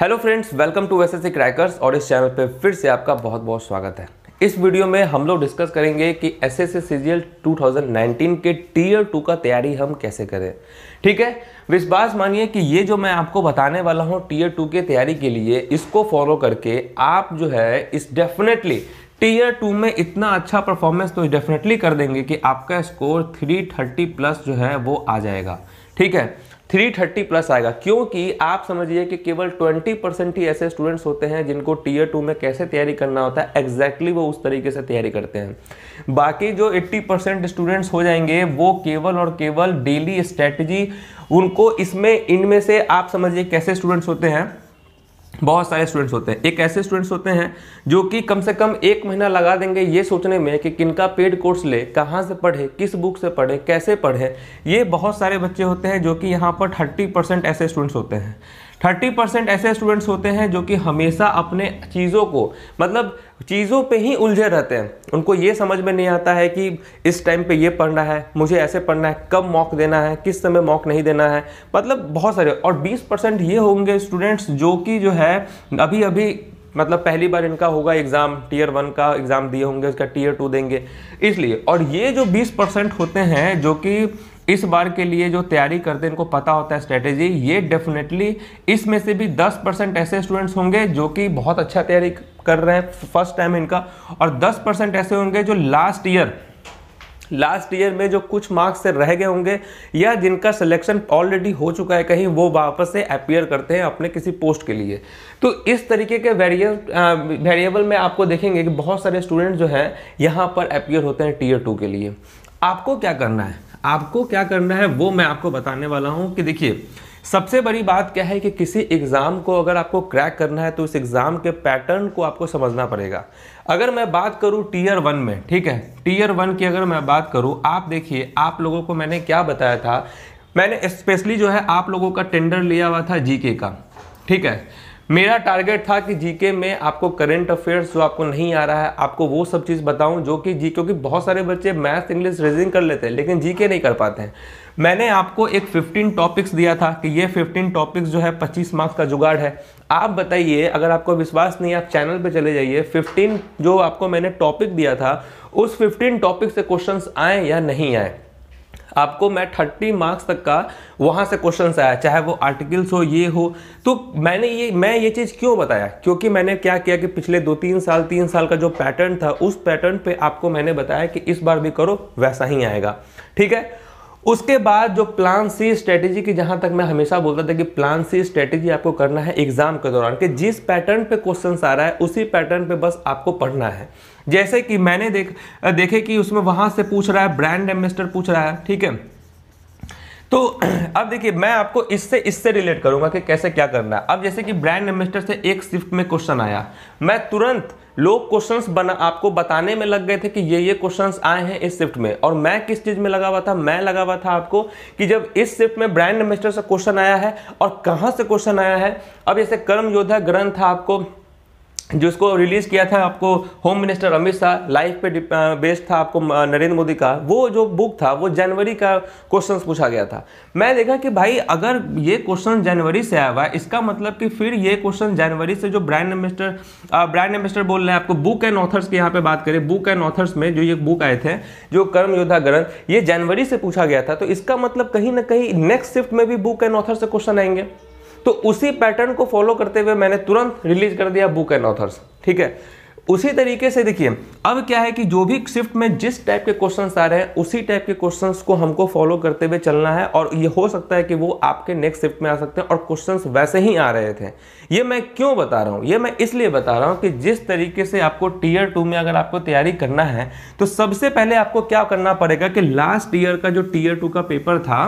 hello friends welcome to S S crackers और इस channel पे फिर से आपका बहुत बहुत स्वागत है इस वीडियो में हम लोग डिस्कस करेंगे कि एस एस एस के टीयर टू का तैयारी हम कैसे करें ठीक है विश्वास मानिए कि ये जो मैं आपको बताने वाला हूँ टीयर टू के तैयारी के लिए इसको फॉलो करके आप जो है इस डेफिनेटली टीयर टू में इतना अच्छा परफॉर्मेंस तो डेफिनेटली कर देंगे कि आपका स्कोर थ्री प्लस जो है वो आ जाएगा ठीक है 330 प्लस आएगा क्योंकि आप समझिए कि केवल 20 परसेंट ही ऐसे स्टूडेंट्स होते हैं जिनको टीयर टू में कैसे तैयारी करना होता है एग्जैक्टली exactly वो उस तरीके से तैयारी करते हैं बाकी जो 80 परसेंट स्टूडेंट्स हो जाएंगे वो केवल और केवल डेली स्ट्रेटजी उनको इसमें इनमें से आप समझिए कैसे स्टूडेंट्स होते हैं बहुत सारे स्टूडेंट्स होते हैं एक ऐसे स्टूडेंट्स होते हैं जो कि कम से कम एक महीना लगा देंगे ये सोचने में कि किनका पेड कोर्स ले कहाँ से पढ़े किस बुक से पढ़े कैसे पढ़े ये बहुत सारे बच्चे होते हैं जो कि यहाँ पर थर्टी परसेंट ऐसे स्टूडेंट्स होते हैं थर्टी परसेंट ऐसे स्टूडेंट्स होते हैं जो कि हमेशा अपने चीज़ों को मतलब चीज़ों पे ही उलझे रहते हैं उनको ये समझ में नहीं आता है कि इस टाइम पे ये पढ़ना है मुझे ऐसे पढ़ना है कब मॉक देना है किस समय मॉक नहीं देना है मतलब बहुत सारे और 20 परसेंट ये होंगे स्टूडेंट्स जो कि जो है अभी अभी मतलब पहली बार इनका होगा एग्ज़ाम टीयर वन का एग्ज़ाम दिए होंगे उसका टीयर टू देंगे इसलिए और ये जो बीस परसेंट होते हैं जो कि इस बार के लिए जो तैयारी करते हैं इनको पता होता है स्ट्रेटेजी ये डेफिनेटली इसमें से भी 10 परसेंट ऐसे स्टूडेंट्स होंगे जो कि बहुत अच्छा तैयारी कर रहे हैं फर्स्ट टाइम इनका और 10 परसेंट ऐसे होंगे जो लास्ट ईयर लास्ट ईयर में जो कुछ मार्क्स से रह गए होंगे या जिनका सिलेक्शन ऑलरेडी हो चुका है कहीं वो वापस से अपियर करते हैं अपने किसी पोस्ट के लिए तो इस तरीके के वेरियल वेरिएबल में आपको देखेंगे कि बहुत सारे स्टूडेंट जो हैं यहाँ पर अपियर होते हैं टीयर टू के लिए आपको क्या करना है आपको क्या करना है वो मैं आपको बताने वाला हूँ कि देखिए सबसे बड़ी बात क्या है कि किसी एग्ज़ाम को अगर आपको क्रैक करना है तो उस एग्ज़ाम के पैटर्न को आपको समझना पड़ेगा अगर मैं बात करूँ टीयर वन में ठीक है टीयर वन की अगर मैं बात करूँ आप देखिए आप लोगों को मैंने क्या बताया था मैंने स्पेशली जो है आप लोगों का टेंडर लिया हुआ था जीके का ठीक है मेरा टारगेट था कि जीके में आपको करंट अफेयर्स जो आपको नहीं आ रहा है आपको वो सब चीज़ बताऊं जो कि जी क्योंकि बहुत सारे बच्चे मैथ इंग्लिश रीजनिंग कर लेते हैं लेकिन जीके नहीं कर पाते हैं मैंने आपको एक 15 टॉपिक्स दिया था कि ये 15 टॉपिक्स जो है 25 मार्क्स का जुगाड़ है आप बताइए अगर आपको विश्वास नहीं आप चैनल पर चले जाइए फिफ्टीन जो आपको मैंने टॉपिक दिया था उस फिफ्टीन टॉपिक से क्वेश्चन आए या नहीं आए आपको मैं थर्टी मार्क्स तक का वहां से क्वेश्चन आया चाहे वो आर्टिकल्स हो ये हो तो मैंने ये मैं ये चीज़ क्यों बताया क्योंकि मैंने क्या किया कि पिछले दो तीन साल तीन साल का जो पैटर्न था उस पैटर्न पे आपको मैंने बताया कि इस बार भी करो वैसा ही आएगा ठीक है उसके बाद जो प्लान सी स्ट्रेटेजी की जहां तक मैं हमेशा बोलता था कि प्लान सी स्ट्रेटेजी आपको करना है एग्जाम के दौरान कि जिस पैटर्न पे क्वेश्चन आ रहा है उसी पैटर्न पे बस आपको पढ़ना है जैसे कि मैंने देख देखे कि उसमें वहां से पूछ रहा है ब्रांड एम्बेसडर पूछ रहा है ठीक है तो अब देखिए मैं आपको इससे इससे रिलेट करूंगा कि कैसे क्या करना है अब जैसे कि ब्रांड एम्बेसडर से एक शिफ्ट में क्वेश्चन आया मैं तुरंत लोग क्वेश्चंस बना आपको बताने में लग गए थे कि ये ये क्वेश्चंस आए हैं इस शिफ्ट में और मैं किस चीज़ में लगा हुआ था मैं लगा हुआ था आपको कि जब इस शिफ्ट में ब्रांड एम्बेसडर से क्वेश्चन आया है और कहाँ से क्वेश्चन आया है अब जैसे कर्म योद्धा ग्रंथ आपको जिसको रिलीज़ किया था आपको home minister Amit Shah life पे बेस्ड था आपको नरेंद्र मोदी का वो जो बुक था वो जनवरी का क्वेश्चंस पूछा गया था मैं देखा कि भाई अगर ये क्वेश्चन जनवरी से आया हुआ है इसका मतलब कि फिर ये क्वेश्चन जनवरी से जो ब्रांड एम्बेस्टर ब्रांड एम्बेस्टर बोल रहे हैं आपको बुक एंड ऑथर्स की यहाँ पर बात करें बुक एंड ऑथर्स में जो ये बुक आए थे जो कर्म योद्धा ग्रंथ ये जनवरी से पूछा गया था तो इसका मतलब कहीं ना कहीं नेक्स्ट शिफ्ट में भी बुक एंड ऑथर्स से क्वेश्चन आएंगे तो उसी पैटर्न को फॉलो करते हुए मैंने तुरंत रिलीज कर दिया बुक एंड ऑथर्स ठीक है उसी तरीके से देखिए अब क्या है कि जो भी शिफ्ट में जिस टाइप के क्वेश्चंस आ रहे हैं उसी टाइप के क्वेश्चंस को हमको फॉलो करते हुए चलना है और ये हो सकता है कि वो आपके नेक्स्ट शिफ्ट में आ सकते हैं और क्वेश्चंस वैसे ही आ रहे थे ये मैं क्यों बता रहा हूँ ये मैं इसलिए बता रहा हूँ कि जिस तरीके से आपको टीयर टू में अगर आपको तैयारी करना है तो सबसे पहले आपको क्या करना पड़ेगा कि लास्ट ईयर का जो टीयर टू का पेपर था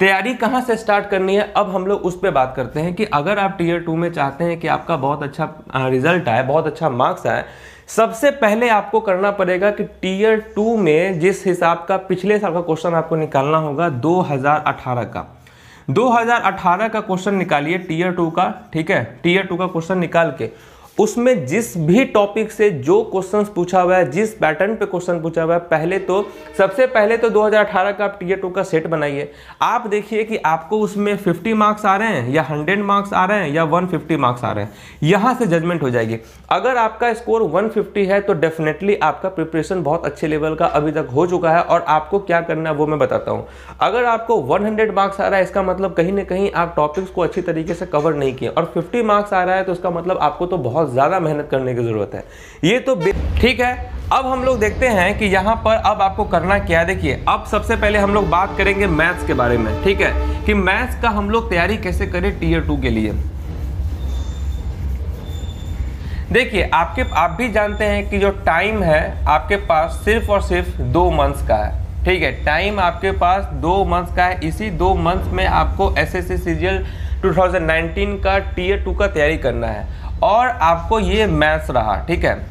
तैयारी कहाँ से स्टार्ट करनी है अब हम लोग उस पर बात करते हैं कि अगर आप टीयर टू में चाहते हैं कि आपका बहुत अच्छा रिजल्ट आए बहुत अच्छा मार्क्स आए सबसे पहले आपको करना पड़ेगा कि टीयर टू में जिस हिसाब का पिछले साल का क्वेश्चन आपको निकालना होगा 2018 का 2018 का क्वेश्चन निकालिए टीयर टू का ठीक है टीयर टू का क्वेश्चन निकाल के उसमें जिस भी टॉपिक से जो क्वेश्चन पूछा हुआ है जिस पैटर्न पे क्वेश्चन पूछा हुआ है पहले तो सबसे पहले तो 2018 का आप टीए टू का सेट बनाइए आप देखिए कि आपको उसमें 50 मार्क्स आ रहे हैं या 100 मार्क्स आ रहे हैं या 150 मार्क्स आ रहे हैं यहाँ से जजमेंट हो जाएगी अगर आपका स्कोर 150 है तो डेफिनेटली आपका प्रिपरेशन बहुत अच्छे लेवल का अभी तक हो चुका है और आपको क्या करना है वो मैं बताता हूँ अगर आपको वन मार्क्स आ रहा है इसका मतलब कहीं ना कहीं आप टॉपिक्स को अच्छी तरीके से कवर नहीं किए और फिफ्टी मार्क्स आ रहा है तो उसका मतलब आपको तो बहुत बहुत ज़्यादा मेहनत करने की ज़रूरत है ये तो ठीक है अब हम लोग देखते हैं कि यहाँ पर अब आपको करना क्या है देखिए अब सबसे पहले हम लोग बात करेंगे मैथ्स के बारे में ठीक है कि मैथ्स का हम लोग तैयारी कैसे करें टीयर टू के लिए देखिए आपके आप भी जानते हैं कि जो टाइम है आपके पास सिर्फ और सिर्फ दो मंथ्स का है ठीक है टाइम आपके पास दो मंथ्स का है इसी दो मंथ्स में आपको एस एस सी सी का टीयर टू का तैयारी करना है और आपको ये मैथ्स रहा ठीक है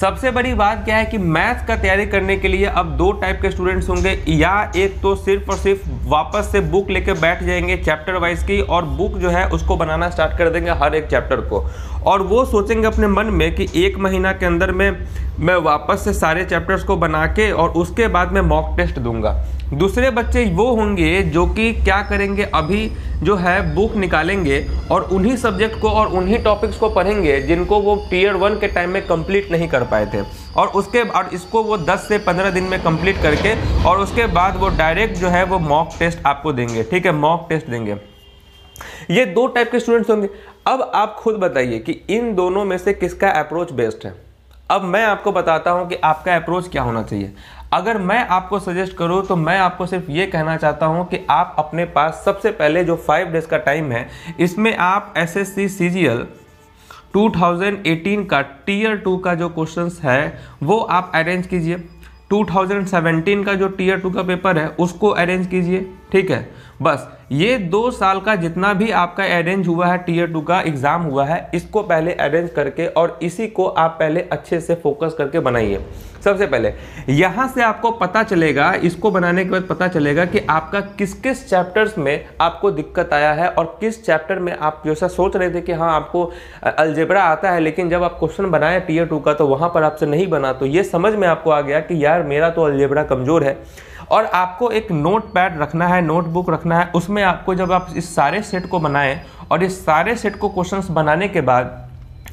सबसे बड़ी बात क्या है कि मैथ्स का तैयारी करने के लिए अब दो टाइप के स्टूडेंट्स होंगे या एक तो सिर्फ और सिर्फ वापस से बुक लेके बैठ जाएंगे चैप्टर वाइज की और बुक जो है उसको बनाना स्टार्ट कर देंगे हर एक चैप्टर को और वो सोचेंगे अपने मन में कि एक महीना के अंदर में मैं वापस से सारे चैप्टर्स को बना के और उसके बाद मैं मॉक टेस्ट दूंगा दूसरे बच्चे वो होंगे जो कि क्या करेंगे अभी जो है बुक निकालेंगे और उन्हीं सब्जेक्ट को और उन्हीं टॉपिक्स को पढ़ेंगे जिनको वो टीयर वन के टाइम में कंप्लीट नहीं कर पाए थे और उसके और इसको वो 10 से 15 दिन में कंप्लीट करके और उसके बाद वो डायरेक्ट जो है वो मॉक टेस्ट आपको देंगे ठीक है मॉक टेस्ट देंगे ये दो टाइप के स्टूडेंट्स होंगे अब आप खुद बताइए कि इन दोनों में से किसका अप्रोच बेस्ट है अब मैं आपको बताता हूँ कि आपका अप्रोच क्या होना चाहिए अगर मैं आपको सजेस्ट करूँ तो मैं आपको सिर्फ ये कहना चाहता हूँ कि आप अपने पास सबसे पहले जो फाइव डेज का टाइम है इसमें आप S S C C G L two thousand eighteen का टीयर टू का जो क्वेश्चन है वो आप अरेंज कीजिए 2017 का जो टीयर टू का पेपर है उसको अरेंज कीजिए ठीक है बस ये दो साल का जितना भी आपका अरेंज हुआ है टीयर टू का एग्ज़ाम हुआ है इसको पहले अरेंज करके और इसी को आप पहले अच्छे से फोकस करके बनाइए सबसे पहले यहाँ से आपको पता चलेगा इसको बनाने के बाद पता चलेगा कि आपका किस किस चैप्टर्स में आपको दिक्कत आया है और किस चैप्टर में आप जैसा सोच रहे थे कि हाँ आपको अलजेबरा आता है लेकिन जब आप क्वेश्चन बनाए टीयर टू का तो वहाँ पर आपसे नहीं बना तो ये समझ में आपको आ गया कि यार मेरा तो अलजेबरा कमज़ोर है और आपको एक नोट पैड रखना है नोटबुक रखना है उसमें आपको जब आप इस सारे सेट को बनाएं और इस सारे सेट को क्वेश्चंस बनाने के बाद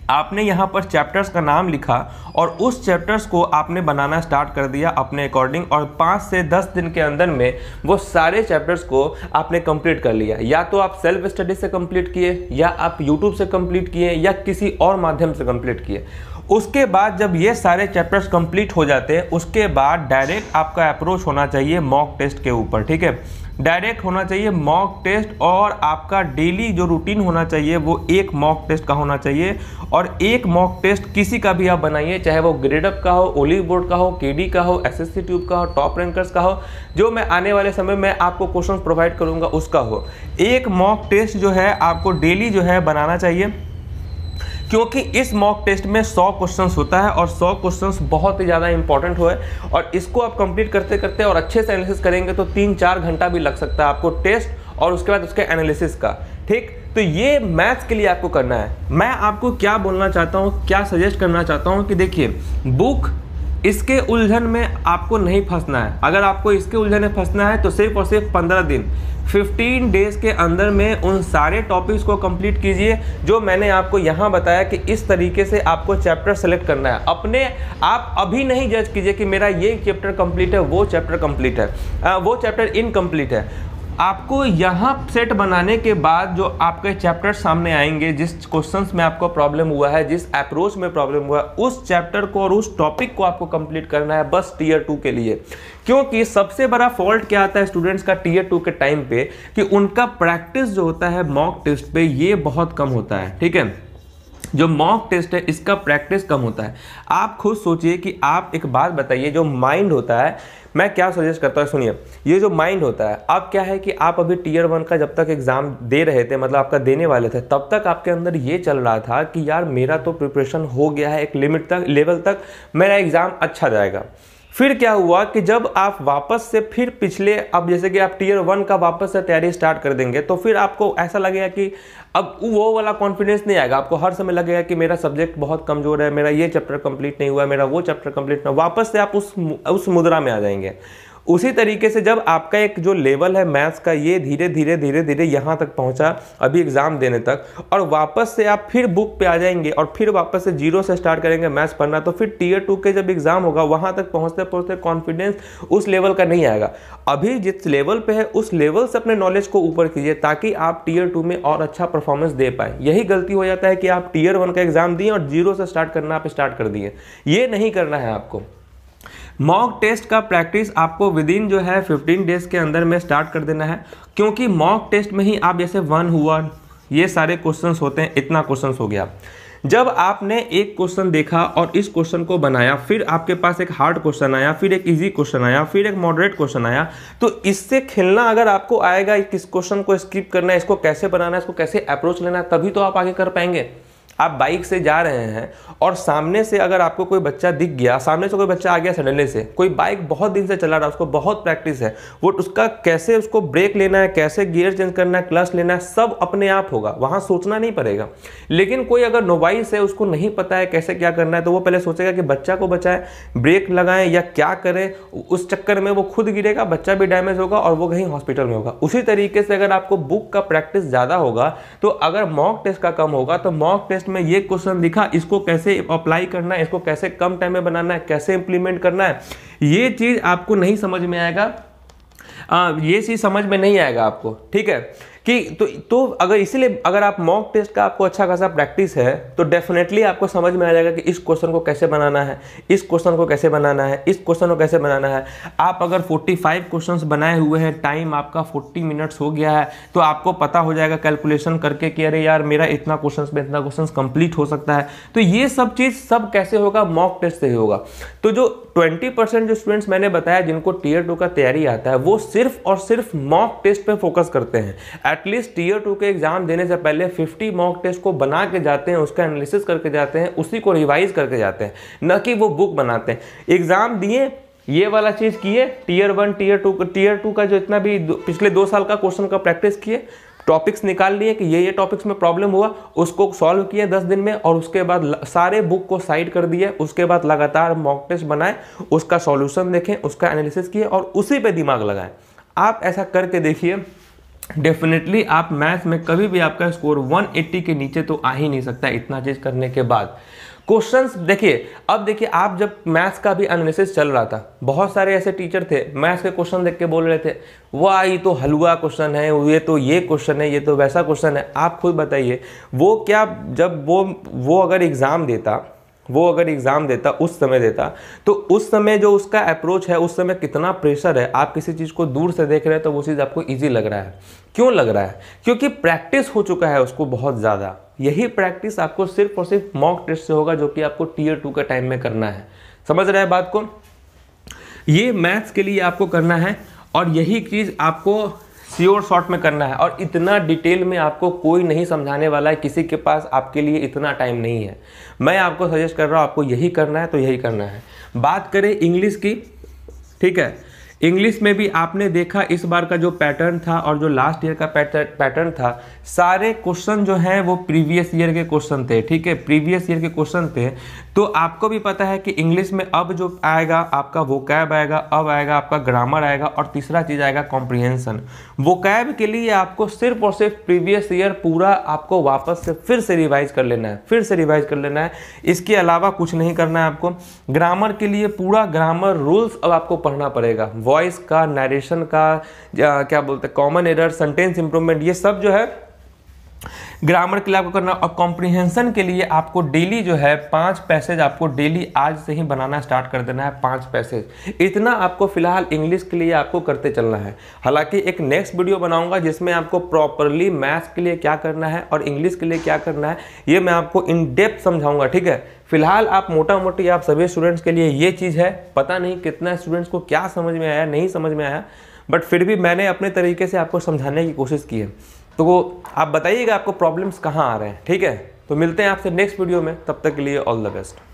आपने यहाँ पर चैप्टर्स का नाम लिखा और उस चैप्टर्स को आपने बनाना स्टार्ट कर दिया अपने अकॉर्डिंग और पाँच से दस दिन के अंदर में वो सारे चैप्टर्स को आपने कंप्लीट कर लिया या तो आप सेल्फ स्टडी से कंप्लीट किए या आप यूट्यूब से कंप्लीट किए या किसी और माध्यम से कंप्लीट किए उसके बाद जब ये सारे चैप्टर्स कंप्लीट हो जाते हैं उसके बाद डायरेक्ट आपका अप्रोच होना चाहिए मॉक टेस्ट के ऊपर ठीक है डायरेक्ट होना चाहिए मॉक टेस्ट और आपका डेली जो रूटीन होना चाहिए वो एक मॉक टेस्ट का होना चाहिए और एक मॉक टेस्ट किसी का भी आप बनाइए चाहे वो ग्रेडअप का हो ओलिव बोर्ड का हो केडी का हो एसएससी ट्यूब का हो टॉप रैंकर्स का हो जो मैं आने वाले समय में आपको क्वेश्चन प्रोवाइड करूँगा उसका हो एक मॉक टेस्ट जो है आपको डेली जो है बनाना चाहिए क्योंकि इस मॉक टेस्ट में 100 क्वेश्चंस होता है और 100 क्वेश्चंस बहुत ही ज़्यादा इंपॉर्टेंट हुए और इसको आप कंप्लीट करते करते और अच्छे से एनालिसिस करेंगे तो तीन चार घंटा भी लग सकता है आपको टेस्ट और उसके बाद उसके एनालिसिस का ठीक तो ये मैथ्स के लिए आपको करना है मैं आपको क्या बोलना चाहता हूँ क्या सजेस्ट करना चाहता हूँ कि देखिए बुक इसके उलझन में आपको नहीं फंसना है अगर आपको इसके उलझन में फंसना है तो सिर्फ और सिर्फ पंद्रह दिन 15 डेज के अंदर में उन सारे टॉपिक्स को कंप्लीट कीजिए जो मैंने आपको यहाँ बताया कि इस तरीके से आपको चैप्टर सेलेक्ट करना है अपने आप अभी नहीं जज कीजिए कि मेरा ये चैप्टर कंप्लीट है वो चैप्टर कंप्लीट है आ, वो चैप्टर इनकम्प्लीट है आपको यहाँ सेट बनाने के बाद जो आपके चैप्टर सामने आएंगे जिस क्वेश्चन में आपको प्रॉब्लम हुआ है जिस अप्रोच में प्रॉब्लम हुआ है उस चैप्टर को और उस टॉपिक को आपको कंप्लीट करना है बस टीयर टू के लिए क्योंकि सबसे बड़ा फॉल्ट क्या आता है स्टूडेंट्स का टीयर टू के टाइम पे कि उनका प्रैक्टिस जो होता है मॉक टेस्ट पे ये बहुत कम होता है ठीक है जो मॉक टेस्ट है इसका प्रैक्टिस कम होता है आप खुद सोचिए कि आप एक बात बताइए जो माइंड होता है मैं क्या सजेस्ट करता हूँ सुनिए ये जो माइंड होता है आप क्या है कि आप अभी टीयर वन का जब तक एग्ज़ाम दे रहे थे मतलब आपका देने वाले थे तब तक आपके अंदर ये चल रहा था कि यार मेरा तो प्रिपरेशन हो गया है एक लिमिट तक लेवल तक मेरा एग्ज़ाम अच्छा जाएगा फिर क्या हुआ कि जब आप वापस से फिर पिछले अब जैसे कि आप टीयर वन का वापस से तैयारी स्टार्ट कर देंगे तो फिर आपको ऐसा लगेगा कि अब वो वाला कॉन्फिडेंस नहीं आएगा आपको हर समय लगेगा कि मेरा सब्जेक्ट बहुत कमज़ोर है मेरा ये चैप्टर कंप्लीट नहीं हुआ है मेरा वो चैप्टर कंप्लीट हुआ वापस से आप उस उस मुद्रा में आ जाएंगे उसी तरीके से जब आपका एक जो लेवल है मैथ्स का ये धीरे धीरे धीरे धीरे यहाँ तक पहुँचा अभी एग्ज़ाम देने तक और वापस से आप फिर बुक पे आ जाएंगे और फिर वापस से जीरो से स्टार्ट करेंगे मैथ्स पढ़ना तो फिर टीयर टू के जब एग्ज़ाम होगा वहाँ तक पहुँचते पहुँचते कॉन्फिडेंस उस लेवल का नहीं आएगा अभी जिस लेवल पर है उस लेवल से अपने नॉलेज को ऊपर कीजिए ताकि आप टीयर टू में और अच्छा परफॉर्मेंस दे पाएँ यही गलती हो जाता है कि आप टीयर वन का एग्ज़ाम दिए और जीरो से स्टार्ट करना आप स्टार्ट कर दिए ये नहीं करना है आपको मॉक टेस्ट का प्रैक्टिस आपको विद इन जो है 15 डेज के अंदर में स्टार्ट कर देना है क्योंकि मॉक टेस्ट में ही आप जैसे वन हुआ ये सारे क्वेश्चन होते हैं इतना क्वेश्चन हो गया जब आपने एक क्वेश्चन देखा और इस क्वेश्चन को बनाया फिर आपके पास एक हार्ड क्वेश्चन आया फिर एक इजी क्वेश्चन आया फिर एक मॉडरेट क्वेश्चन आया तो इससे खेलना अगर आपको आएगा किस क्वेश्चन को स्किप करना है इसको कैसे बनाना है इसको कैसे अप्रोच लेना है तभी तो आप आगे कर पाएंगे आप बाइक से जा रहे हैं और सामने से अगर आपको कोई बच्चा दिख गया सामने से कोई बच्चा आ गया सडनली से कोई बाइक बहुत दिन से चला रहा है उसको बहुत प्रैक्टिस है वो उसका कैसे उसको ब्रेक लेना है कैसे गियर चेंज करना है क्लच लेना है सब अपने आप होगा वहाँ सोचना नहीं पड़ेगा लेकिन कोई अगर नोवाइस है उसको नहीं पता है कैसे क्या करना है तो वो पहले सोचेगा कि बच्चा को बचाएं ब्रेक लगाएं या क्या करें उस चक्कर में वो खुद गिरेगा बच्चा भी डैमेज होगा और वो कहीं हॉस्पिटल में होगा उसी तरीके से अगर आपको बुक का प्रैक्टिस ज़्यादा होगा तो अगर मॉक टेस्ट का कम होगा तो मॉक टेस्ट में ये क्वेश्चन दिखा इसको कैसे अप्लाई करना है इसको कैसे कम टाइम में बनाना है कैसे इंप्लीमेंट करना है ये चीज़ आपको नहीं समझ में आएगा आ, ये चीज़ समझ में नहीं आएगा आपको ठीक है कि तो तो अगर इसीलिए अगर आप मॉक टेस्ट का आपको अच्छा खासा प्रैक्टिस है तो डेफिनेटली आपको समझ में आ जाएगा कि इस क्वेश्चन को कैसे बनाना है इस क्वेश्चन को कैसे बनाना है इस क्वेश्चन को कैसे बनाना है आप अगर 45 क्वेश्चंस बनाए हुए हैं टाइम आपका 40 मिनट्स हो गया है तो आपको पता हो जाएगा कैलकुलेशन करके कि अरे यार मेरा इतना क्वेश्चन में इतना क्वेश्चन कंप्लीट हो सकता है तो ये सब चीज़ सब कैसे होगा मॉक टेस्ट से ही होगा तो जो ट्वेंटी परसेंट जो स्टूडेंट्स मैंने बताया जिनको टीयर टू का तैयारी आता है वो सिर्फ और सिर्फ मॉक टेस्ट पर फोकस करते हैं एटलीस्ट टीयर टू के एग्जाम देने से पहले 50 मॉक टेस्ट को बना के जाते हैं उसका एनालिसिस करके जाते हैं उसी को रिवाइज करके जाते हैं न कि वो बुक बनाते हैं एग्जाम दिए ये वाला चीज़ किए tier one tier two tier two का जो इतना भी पिछले दो साल का क्वेश्चन का प्रैक्टिस किए टॉपिक्स निकाल लिए कि ये ये टॉपिक्स में प्रॉब्लम हुआ उसको सॉल्व किए दस दिन में और उसके बाद सारे बुक को साइड कर दिए उसके बाद लगातार मॉक टेस्ट बनाए उसका सॉल्यूशन देखें उसका एनालिसिस किए और उसी पे दिमाग लगाएं आप ऐसा करके देखिए डेफिनेटली आप मैथ में कभी भी आपका स्कोर 180 के नीचे तो आ ही नहीं सकता इतना चीज़ करने के बाद क्वेश्चंस देखिए अब देखिए आप जब मैथ्स का भी एनालिसिस चल रहा था बहुत सारे ऐसे टीचर थे मैथ्स के क्वेश्चन देख के बोल रहे थे वाह ये तो हलवा क्वेश्चन है ये तो ये क्वेश्चन है ये तो वैसा क्वेश्चन है आप खुद बताइए वो क्या जब वो वो अगर एग्ज़ाम देता वो अगर एग्ज़ाम देता उस समय देता तो उस समय जो उसका अप्रोच है उस समय कितना प्रेशर है आप किसी चीज़ को दूर से देख रहे हैं तो वो चीज़ आपको ईजी लग रहा है क्यों लग रहा है क्योंकि प्रैक्टिस हो चुका है उसको बहुत ज़्यादा यही प्रैक्टिस आपको सिर्फ और सिर्फ मॉक टेस्ट से होगा जो कि आपको टीयर टू के टाइम में करना है समझ रहे हैं बात को ये मैथ्स के लिए आपको करना है और यही चीज़ आपको सीओर शॉर्ट में करना है और इतना डिटेल में आपको कोई नहीं समझाने वाला है किसी के पास आपके लिए इतना टाइम नहीं है मैं आपको सजेस्ट कर रहा हूँ आपको यही करना है तो यही करना है बात करें इंग्लिश की ठीक है इंग्लिश में भी आपने देखा इस बार का जो पैटर्न था और जो लास्ट ईयर का पैटर्न था सारे क्वेश्चन जो हैं वो प्रीवियस ईयर के क्वेश्चन थे ठीक है प्रीवियस ईयर के क्वेश्चन थे तो आपको भी पता है कि इंग्लिश में अब जो आएगा आपका वो कैब आएगा अब आएगा आपका ग्रामर आएगा और तीसरा चीज़ आएगा वो कैब के लिए आपको सिर्फ और सिर्फ प्रीवियस ईयर पूरा आपको वापस से फिर से रिवाइज कर लेना है फिर से रिवाइज कर लेना है इसके अलावा कुछ नहीं करना है आपको ग्रामर के लिए पूरा ग्रामर रूल्स अब आपको पढ़ना पड़ेगा वॉइस का नरेशन का क्या बोलते हैं कॉमन एरर सेंटेंस इंप्रूवमेंट ये सब जो है ग्रामर के लिए आपको करना और कॉम्प्रिहेंसन के लिए आपको डेली जो है पाँच पैसेज आपको डेली आज से ही बनाना स्टार्ट कर देना है पाँच पैसेज इतना आपको फिलहाल इंग्लिश के लिए आपको करते चलना है हालांकि एक नेक्स्ट वीडियो बनाऊंगा जिसमें आपको प्रॉपरली मैथ्स के लिए क्या करना है और इंग्लिश के लिए क्या करना है ये मैं आपको इन डेप्थ समझाऊंगा ठीक है फिलहाल आप मोटा मोटी आप सभी स्टूडेंट्स के लिए ये चीज़ है पता नहीं कितना स्टूडेंट्स को क्या समझ में आया नहीं समझ में आया बट फिर भी मैंने अपने तरीके से आपको समझाने की कोशिश की है तो वो आप बताइएगा आपको प्रॉब्लम्स कहाँ आ रहे हैं ठीक है तो मिलते हैं आपसे नेक्स्ट वीडियो में तब तक के लिए ऑल द बेस्ट